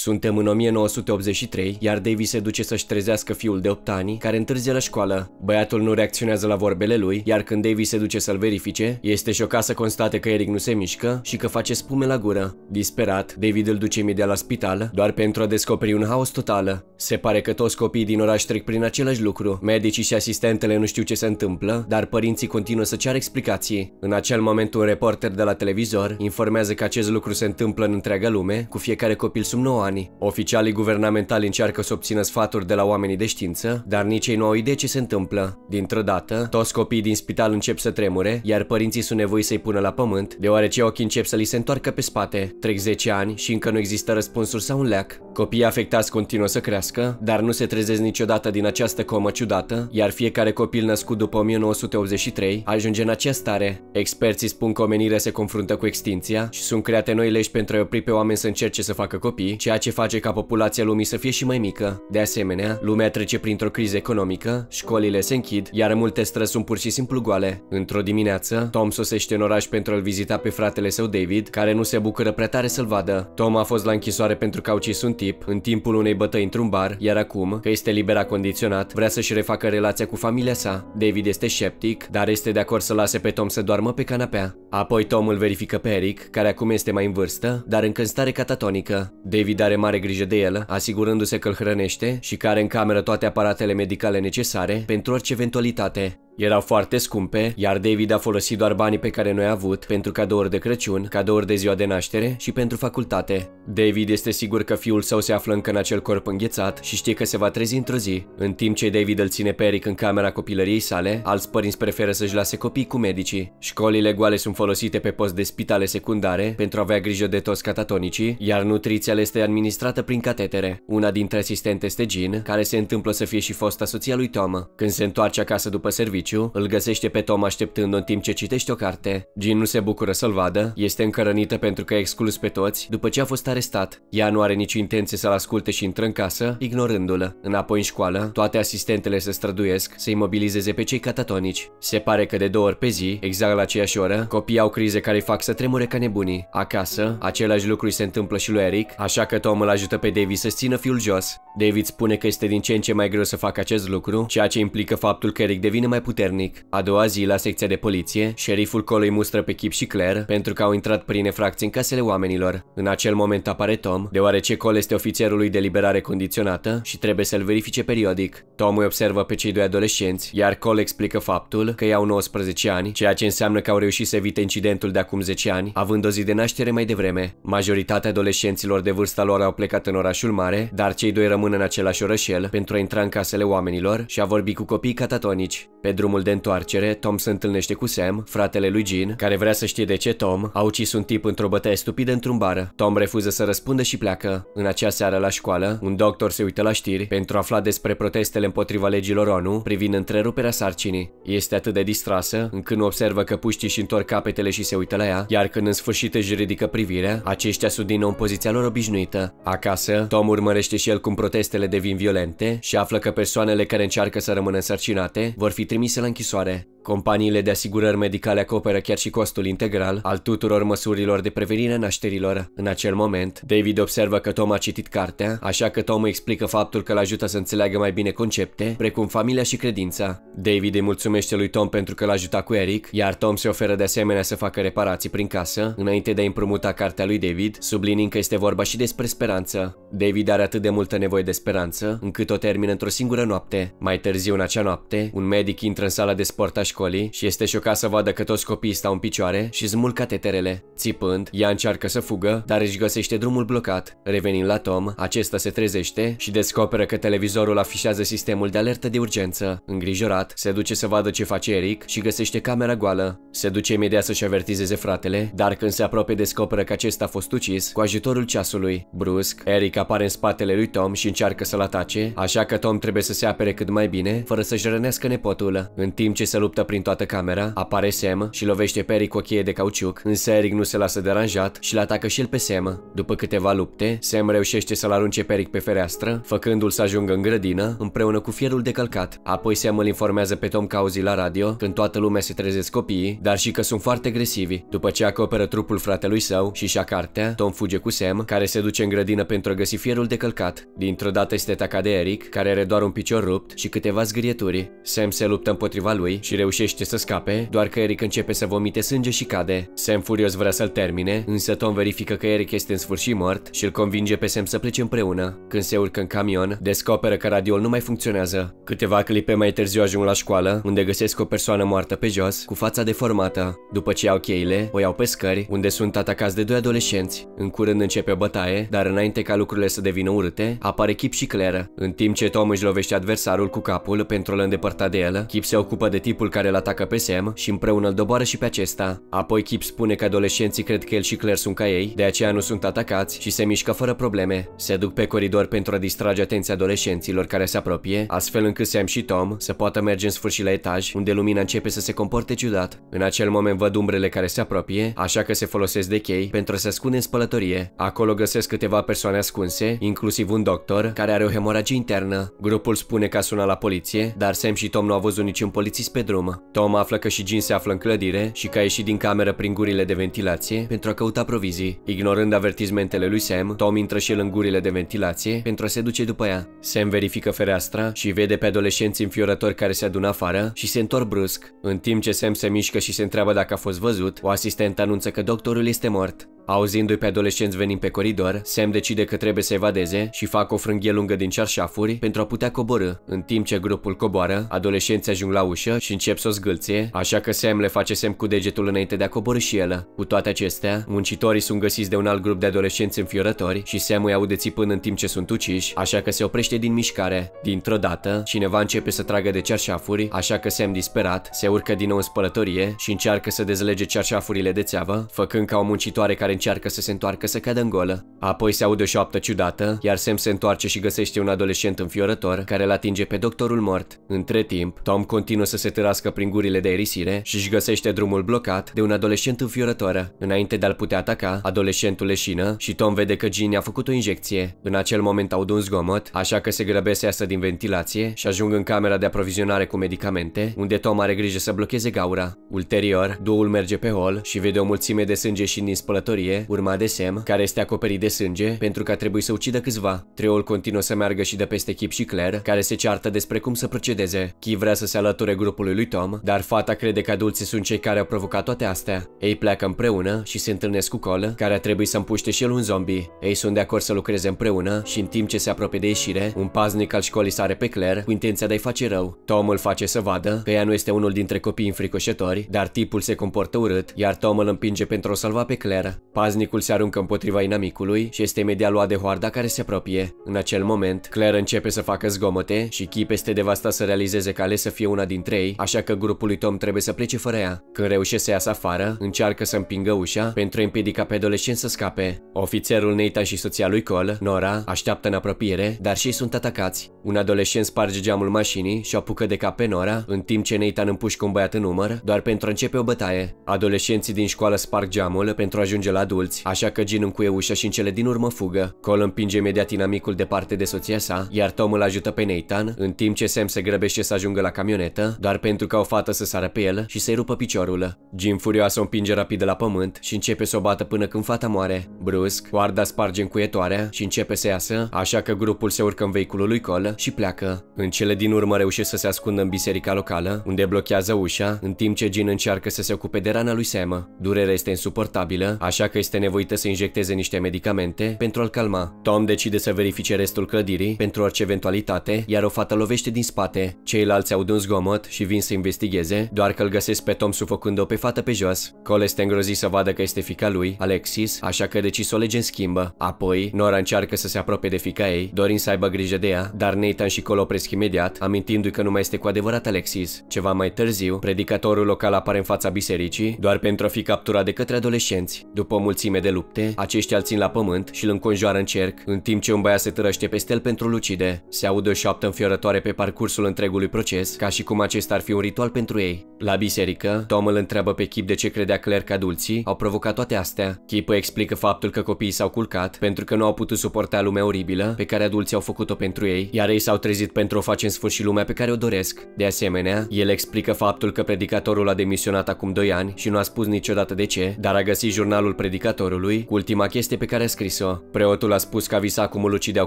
Suntem în 1983, iar Davy se duce să-și trezească fiul de 8 ani, care întârzie la școală. Băiatul nu reacționează la vorbele lui, iar când Davy se duce să-l verifice, este șocat să constate că Eric nu se mișcă și că face spume la gură. Disperat, David îl duce imediat la spital, doar pentru a descoperi un haos total. Se pare că toți copiii din oraș trec prin același lucru. Medicii și asistentele nu știu ce se întâmplă, dar părinții continuă să ceară explicații. În acel moment, un reporter de la televizor informează că acest lucru se întâmplă în întreaga lume, cu fiecare copil sub 9 ani romanii. Oficialii guvernamentali încearcă să obțină sfaturi de la oamenii de știință, dar nici ei nu au idee ce se întâmplă. Dintr-o dată, toți copiii din spital încep să tremure, iar părinții sunt nevoiți să-i pună la pământ, deoarece ochii încep să li se întoarcă pe spate. Trec 10 ani și încă nu există răspunsuri sau un leac. Copiii afectați continuă să crească, dar nu se trezesc niciodată din această comă ciudată, iar fiecare copil născut după 1983 ajunge în această stare. Experții spun că omenirea se confruntă cu extinția și sunt create noi legi pentru a opri pe oameni să încerce să facă copii, ceea ceea ce face ca populația lumii să fie și mai mică. De asemenea, lumea trece printr-o criză economică, școlile se închid, iar multe străzi sunt pur și simplu goale. Într-o dimineață, Tom sosește în oraș pentru a-l vizita pe fratele său David, care nu se bucură prea tare să-l vadă. Tom a fost la închisoare pentru că a ucis un tip, în timpul unei bătăi într-un bar, iar acum, că este liber condiționat, vrea să-și refacă relația cu familia sa. David este sceptic, dar este de acord să lase pe Tom să doarmă pe canapea. Apoi Tom îl verifică pe Eric, care acum este mai în vârstă, dar încă în stare catatonică. David a are mare grijă de el, asigurându-se că îl hrănește și care în cameră toate aparatele medicale necesare pentru orice eventualitate. Erau foarte scumpe, iar David a folosit doar banii pe care noi a avut pentru cadouri de Crăciun, cadouri de ziua de naștere și pentru facultate. David este sigur că fiul său se află încă în acel corp înghețat și știe că se va trezi într-o zi. În timp ce David îl ține pe Eric în camera copilăriei sale, alți părinți preferă să-și lase copii cu medicii. Școlile goale sunt folosite pe post de spitale secundare pentru a avea grijă de toți catatonicii, iar nutriția le este administrată prin catetere. Una dintre asistente este Jean, care se întâmplă să fie și fosta soția lui Tom. Când se întoarce acasă după serviciu, serviciu, îl găsește pe Tom așteptând în timp ce citește o carte. Jean nu se bucură să-l vadă, este încărănită pentru că a exclus pe toți după ce a fost arestat. Ea nu are nicio intenție să-l asculte și intră în casă, ignorându-l. Înapoi în școală, toate asistentele se străduiesc să imobilizeze pe cei catatonici. Se pare că de două ori pe zi, exact la aceeași oră, copiii au crize care îi fac să tremure ca nebunii. Acasă, același lucru se întâmplă și lui Eric, așa că Tom îl ajută pe David să țină fiul jos. David spune că este din ce în ce mai greu să facă acest lucru, ceea ce implică faptul că Eric devine mai puternic puternic. A doua zi, la secția de poliție, șeriful colui mustră pe Kip și Claire pentru că au intrat prin infracții în casele oamenilor. În acel moment apare Tom, deoarece Cole este ofițerul lui de liberare condiționată și trebuie să-l verifice periodic. Tom îi observă pe cei doi adolescenți, iar Cole explică faptul că ei au 19 ani, ceea ce înseamnă că au reușit să evite incidentul de acum 10 ani, având o zi de naștere mai devreme. Majoritatea adolescenților de vârsta lor au plecat în orașul mare, dar cei doi rămân în același orășel pentru a intra în casele oamenilor și a vorbi cu copii catatonici. Pe drum drumul de întoarcere, Tom se întâlnește cu Sam, fratele lui Jean, care vrea să știe de ce Tom a ucis un tip într-o bătaie stupidă într-un bar. Tom refuză să răspundă și pleacă. În acea seară la școală, un doctor se uită la știri pentru a afla despre protestele împotriva legilor ONU privind întreruperea sarcinii. Este atât de distrasă încât nu observă că puștii și întorc capetele și se uită la ea, iar când în sfârșit își ridică privirea, aceștia sunt din nou în poziția lor obișnuită. Acasă, Tom urmărește și el cum protestele devin violente și află că persoanele care încearcă să rămână sarcinate vor fi trimise trimisă la închisoare. Companiile de asigurări medicale acoperă chiar și costul integral al tuturor măsurilor de prevenire a nașterilor. În acel moment, David observă că Tom a citit cartea, așa că Tom îi explică faptul că îl ajută să înțeleagă mai bine concepte, precum familia și credința. David îi mulțumește lui Tom pentru că l-a ajutat cu Eric, iar Tom se oferă de asemenea să facă reparații prin casă, înainte de a împrumuta cartea lui David, sublinind că este vorba și despre speranță. David are atât de multă nevoie de speranță, încât o termină într-o singură noapte. Mai târziu în acea noapte, un medic intră în sala de sportași școlii și este șocat să vadă că toți copiii stau în picioare și zmulcă teterele. Țipând, ea încearcă să fugă, dar își găsește drumul blocat. Revenind la Tom, acesta se trezește și descoperă că televizorul afișează sistemul de alertă de urgență. Îngrijorat, se duce să vadă ce face Eric și găsește camera goală. Se duce imediat să-și avertizeze fratele, dar când se apropie descoperă că acesta a fost ucis cu ajutorul ceasului. Brusc, Eric apare în spatele lui Tom și încearcă să-l atace, așa că Tom trebuie să se apere cât mai bine, fără să-și rănească nepotul. În timp ce se luptă prin toată camera, apare Sam și lovește pe Eric cu o cheie de cauciuc, însă Eric nu se lasă deranjat și îl atacă și el pe Sam. După câteva lupte, Sam reușește să-l arunce pe Eric pe fereastră, făcându-l să ajungă în grădină, împreună cu fierul de călcat. Apoi Sam îl informează pe Tom că auzi la radio, când toată lumea se trezesc copiii, dar și că sunt foarte agresivi. După ce acoperă trupul fratelui său și și-a cartea, Tom fuge cu Sam, care se duce în grădină pentru a găsi fierul de călcat. Dintr-o dată este atacat de Eric, care are doar un picior rupt și câteva zgârieturi. Sam se luptă împotriva lui și reușește reușește să scape, doar că Eric începe să vomite sânge și cade. Sam furios vrea să-l termine, însă Tom verifică că Eric este în sfârșit mort și îl convinge pe Sam să plece împreună. Când se urcă în camion, descoperă că radioul nu mai funcționează. Câteva clipe mai târziu ajung la școală, unde găsesc o persoană moartă pe jos, cu fața deformată. După ce iau cheile, o iau pe scări, unde sunt atacați de doi adolescenți. În curând începe o bătaie, dar înainte ca lucrurile să devină urâte, apare Kip și Claire. În timp ce Tom își lovește adversarul cu capul pentru a-l îndepărta de el, Kip se ocupă de tipul care care îl atacă pe Sam și împreună îl doboară și pe acesta. Apoi Kip spune că adolescenții cred că el și Claire sunt ca ei, de aceea nu sunt atacați și se mișcă fără probleme. Se duc pe coridor pentru a distrage atenția adolescenților care se apropie, astfel încât Sam și Tom să poată merge în sfârșit la etaj, unde lumina începe să se comporte ciudat. În acel moment văd umbrele care se apropie, așa că se folosesc de chei pentru a se ascunde în spălătorie. Acolo găsesc câteva persoane ascunse, inclusiv un doctor care are o hemoragie internă. Grupul spune că a sunat la poliție, dar Sam și Tom nu au văzut niciun polițist pe drum urmă. Tom află că și Jean se află în clădire și că a ieșit din cameră prin gurile de ventilație pentru a căuta provizii. Ignorând avertizmentele lui Sam, Tom intră și el în gurile de ventilație pentru a se duce după ea. Sam verifică fereastra și vede pe adolescenți înfiorători care se adună afară și se întorc brusc. În timp ce Sam se mișcă și se întreabă dacă a fost văzut, o asistentă anunță că doctorul este mort. Auzindu-i pe adolescenți venind pe coridor, Sam decide că trebuie să evadeze și fac o frânghie lungă din cearșafuri pentru a putea coborâ. În timp ce grupul coboară, adolescenții ajung la ușă și încep să o zgâlție, așa că Sam le face semn cu degetul înainte de a coborâ și el. Cu toate acestea, muncitorii sunt găsiți de un alt grup de adolescenți înfiorători și Sam îi aude țipând în timp ce sunt uciși, așa că se oprește din mișcare. Dintr-o dată, cineva începe să tragă de cearșafuri, așa că Sam disperat se urcă din nou în spălătorie și încearcă să dezlege cearșafurile de țeavă, făcând ca o muncitoare care încearcă să se întoarcă să cadă în gol. Apoi se aude o șoaptă ciudată, iar Sam se întoarce și găsește un adolescent înfiorător care îl atinge pe doctorul mort. Între timp, Tom continuă să se târască prin gurile de erisire și își găsește drumul blocat de un adolescent înfiorător. Înainte de a-l putea ataca, adolescentul leșină și Tom vede că Ginny a făcut o injecție. În acel moment aud un zgomot, așa că se grăbesc să iasă din ventilație și ajung în camera de aprovizionare cu medicamente, unde Tom are grijă să blocheze gaura. Ulterior, duoul merge pe hol și vede o mulțime de sânge și din spălătorie femeie, urma de sem, care este acoperit de sânge, pentru că a trebuit să ucidă câțiva. Treul continuă să meargă și de peste Kip și Claire, care se ceartă despre cum să procedeze. Kip vrea să se alăture grupului lui Tom, dar fata crede că adulții sunt cei care au provocat toate astea. Ei pleacă împreună și se întâlnesc cu Cole, care a trebuit să împuște și el un zombie. Ei sunt de acord să lucreze împreună și în timp ce se apropie de ieșire, un paznic al școlii sare pe Claire cu intenția de a-i face rău. Tom îl face să vadă că ea nu este unul dintre copiii înfricoșători, dar tipul se comportă urât, iar Tom îl împinge pentru a salva pe Claire. Paznicul se aruncă împotriva inamicului și este imediat luat de hoarda care se apropie. În acel moment, Claire începe să facă zgomote și Kip este devastat să realizeze că ales să fie una dintre ei, așa că grupul lui Tom trebuie să plece fără ea. Când reușește să iasă afară, încearcă să împingă ușa pentru a împiedica pe adolescent să scape. Ofițerul Nathan și soția lui Cole, Nora, așteaptă în apropiere, dar și sunt atacați. Un adolescent sparge geamul mașinii și apucă de cap pe Nora, în timp ce Nathan împușcă un băiat în umăr, doar pentru a începe o bătaie. Adolescenții din școală sparg geamul pentru a ajunge la adulți, așa că Jean încuie ușa și în cele din urmă fugă. Cole împinge imediat inamicul departe de soția sa, iar Tom îl ajută pe Nathan, în timp ce Sam se grăbește să ajungă la camionetă, doar pentru ca o fată să sară pe el și să-i rupă piciorul. Jim furioasă o împinge rapid la pământ și începe să o bată până când fata moare. Brusc, coarda sparge încuietoarea și începe să iasă, așa că grupul se urcă în vehiculul lui Cole și pleacă. În cele din urmă reușește să se ascundă în biserica locală, unde blochează ușa, în timp ce Jean încearcă să se ocupe de rana lui Sam. Durerea este insuportabilă, așa că este nevoită să injecteze niște medicamente pentru a-l calma. Tom decide să verifice restul clădirii pentru orice eventualitate, iar o fată lovește din spate. Ceilalți aud un zgomot și vin să investigheze, doar că îl găsesc pe Tom sufocând-o pe fată pe jos. Cole este îngrozit să vadă că este fica lui, Alexis, așa că deci să o lege în schimbă. Apoi, Nora încearcă să se apropie de fica ei, dorind să aibă grijă de ea, dar Nathan și Cole opresc imediat, amintindu-i că nu mai este cu adevărat Alexis. Ceva mai târziu, predicatorul local apare în fața bisericii, doar pentru a fi capturat de către adolescenți. După o mulțime de lupte, aceștia îl țin la pământ și îl înconjoară în cerc, în timp ce un băiat se târăște peste el pentru lucide. Se aude o șoaptă înfiorătoare pe parcursul întregului proces, ca și cum acesta ar fi un ritual pentru ei. La biserică, Tom îl întreabă pe Chip de ce credea Claire că adulții au provocat toate astea. Chip îi explică faptul că copiii s-au culcat pentru că nu au putut suporta lumea oribilă pe care adulții au făcut-o pentru ei, iar ei s-au trezit pentru a face în sfârșit lumea pe care o doresc. De asemenea, el explică faptul că predicatorul a demisionat acum 2 ani și nu a spus niciodată de ce, dar a găsit jurnalul predicatorului cu ultima chestie pe care a scris-o. Preotul a spus că îl ucideau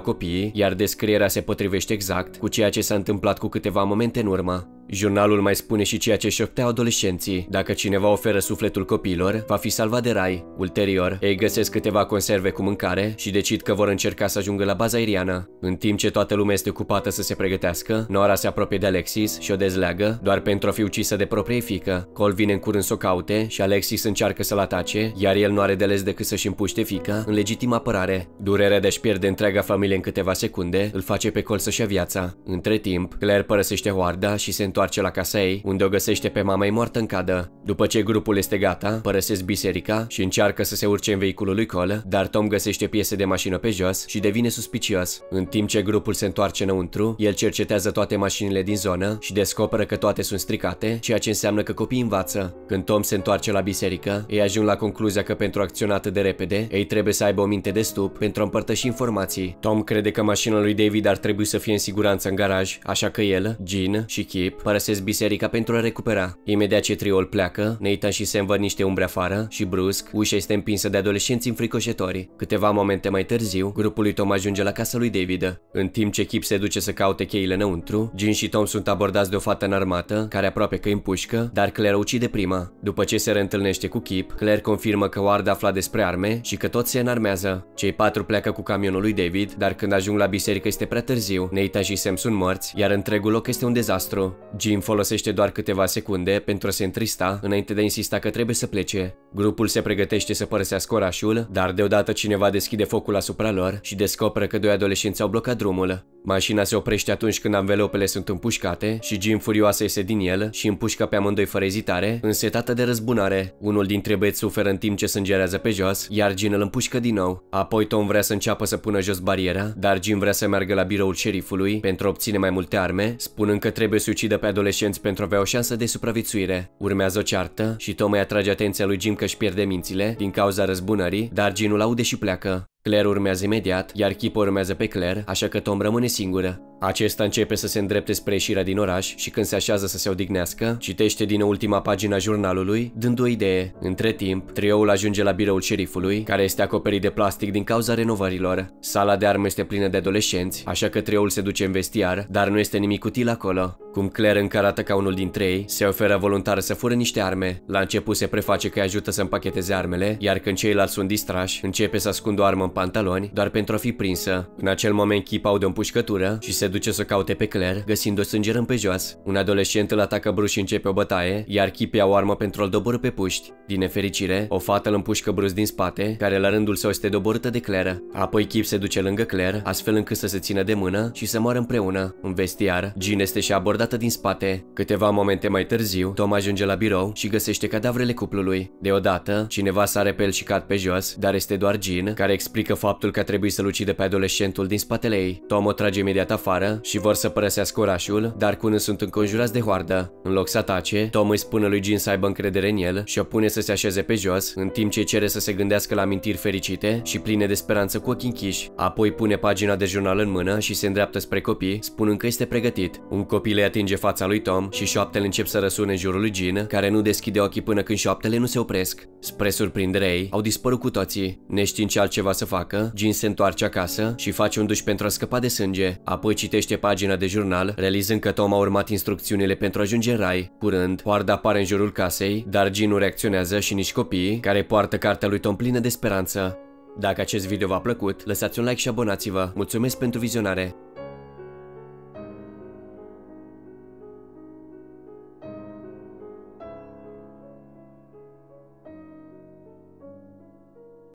copiii, iar descrierea se potrivește exact cu ceea ce s-a întâmplat cu câteva momente în urmă. Jurnalul mai spune și ceea ce șopteau adolescenții. Dacă cineva oferă sufletul copiilor, va fi salvat de rai. Ulterior, ei găsesc câteva conserve cu mâncare și decid că vor încerca să ajungă la baza aeriană. În timp ce toată lumea este ocupată să se pregătească, Nora se apropie de Alexis și o dezleagă, doar pentru a fi ucisă de proprie fică. Col vine în curând să o caute și Alexis încearcă să-l atace, iar el nu are de ales decât să-și împuște fica în legitimă apărare. Durerea de-și pierde întreaga familie în câteva secunde îl face pe Col să-și ia viața. Între timp, Claire părăsește hoarda și se întoarce întoarce la casa ei, unde o găsește pe mama ei moartă în cadă. După ce grupul este gata, părăsesc biserica și încearcă să se urce în vehiculul lui Cole, dar Tom găsește piese de mașină pe jos și devine suspicios. În timp ce grupul se întoarce înăuntru, el cercetează toate mașinile din zonă și descoperă că toate sunt stricate, ceea ce înseamnă că copiii învață. Când Tom se întoarce la biserică, ei ajung la concluzia că pentru a acționa atât de repede, ei trebuie să aibă o minte de stup pentru a împărtăși informații. Tom crede că mașina lui David ar trebui să fie în siguranță în garaj, așa că el, Jean și Kip părăsesc biserica pentru a recupera. Imediat ce triul pleacă, Nathan și Sam văd niște umbre afară și brusc, ușa este împinsă de adolescenți înfricoșători. Câteva momente mai târziu, grupul lui Tom ajunge la casa lui David. În timp ce Kip se duce să caute cheile înăuntru, Jin și Tom sunt abordați de o fată înarmată, care aproape că îi împușcă, dar Claire o ucide prima. După ce se reîntâlnește cu Kip, Claire confirmă că Ward afla despre arme și că toți se înarmează. Cei patru pleacă cu camionul lui David, dar când ajung la biserică este prea târziu, Nathan și Sam sunt morți, iar întregul loc este un dezastru. Jim folosește doar câteva secunde pentru a se întrista înainte de a insista că trebuie să plece. Grupul se pregătește să părăsească orașul, dar deodată cineva deschide focul asupra lor și descoperă că doi adolescenți au blocat drumul. Mașina se oprește atunci când anvelopele sunt împușcate și Jim furioasă iese din el și împușcă pe amândoi fără ezitare, însetată de răzbunare. Unul dintre băieți suferă în timp ce sângerează pe jos, iar Jim îl împușcă din nou. Apoi Tom vrea să înceapă să pună jos bariera, dar Jim vrea să meargă la biroul șerifului pentru a obține mai multe arme, spunând că trebuie să ucidă pe adolescenți pentru a avea o șansă de supraviețuire. Urmează o ceartă și Tom îi atrage atenția lui Jim că își pierde mințile din cauza răzbunării, dar Jean îl aude și pleacă. Claire urmează imediat, iar Kip urmează pe Claire, așa că Tom rămâne singură. Acesta începe să se îndrepte spre ieșirea din oraș și când se așează să se odihnească, citește din ultima pagina jurnalului, dând o idee. Între timp, trioul ajunge la biroul șerifului, care este acoperit de plastic din cauza renovărilor. Sala de armă este plină de adolescenți, așa că trioul se duce în vestiar, dar nu este nimic util acolo. Cum Claire arată ca unul dintre ei, se oferă voluntar să fură niște arme. La început se preface că îi ajută să împacheteze armele, iar când ceilalți sunt distrași, începe să ascundă o armă pantaloni, doar pentru a fi prinsă. În acel moment Kip aude o împușcătură și se duce să caute pe Claire, găsind-o sângerând pe jos. Un adolescent îl atacă brusc și începe o bătaie, iar Kip ia o armă pentru a-l doborâ pe puști. Din nefericire, o fată îl împușcă brusc din spate, care la rândul său este doborâtă de Claire. Apoi Kip se duce lângă Claire, astfel încât să se țină de mână și să moară împreună. În vestiar, Jean este și abordată din spate. Câteva momente mai târziu, Tom ajunge la birou și găsește cadavrele cuplului. Deodată, cineva sare pe el și cad pe jos, dar este doar Jean, care explică pică faptul că trebuie să-l ucide pe adolescentul din spatele ei. Tom o trage imediat afară și vor să părăsească orașul, dar cu sunt înconjurați de hoardă. În loc să atace, Tom îi spune lui Jin să aibă încredere în el și o pune să se așeze pe jos, în timp ce cere să se gândească la amintiri fericite și pline de speranță cu ochii închiși. Apoi pune pagina de jurnal în mână și se îndreaptă spre copii, spunând că este pregătit. Un copil îi atinge fața lui Tom și șoaptele încep să răsune în jurul lui Jean, care nu deschide ochii până când șoaptele nu se opresc. Spre surprinderea ei, au dispărut cu toții, neștiind ce altceva să facă, Jin se întoarce acasă și face un duș pentru a scăpa de sânge, apoi citește pagina de jurnal, realizând că Tom a urmat instrucțiunile pentru a ajunge în rai. Curând, poarda apare în jurul casei, dar Jin nu reacționează și nici copiii, care poartă cartea lui Tom plină de speranță. Dacă acest video v-a plăcut, lăsați un like și abonați-vă. Mulțumesc pentru vizionare!